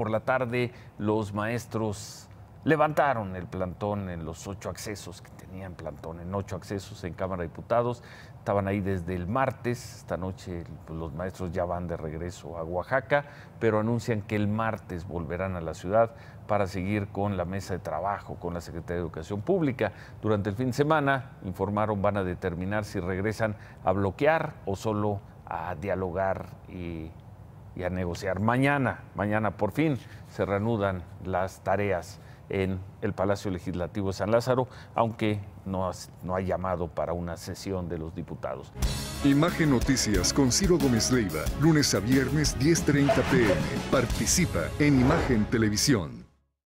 por la tarde los maestros levantaron el plantón en los ocho accesos que tenían plantón, en ocho accesos en Cámara de Diputados. Estaban ahí desde el martes, esta noche pues, los maestros ya van de regreso a Oaxaca, pero anuncian que el martes volverán a la ciudad para seguir con la mesa de trabajo con la Secretaría de Educación Pública. Durante el fin de semana, informaron, van a determinar si regresan a bloquear o solo a dialogar y y a negociar. Mañana, mañana por fin se reanudan las tareas en el Palacio Legislativo de San Lázaro, aunque no, no ha llamado para una sesión de los diputados. Imagen Noticias con Ciro Gómez Leiva, lunes a viernes 10.30 pm. Participa en Imagen Televisión.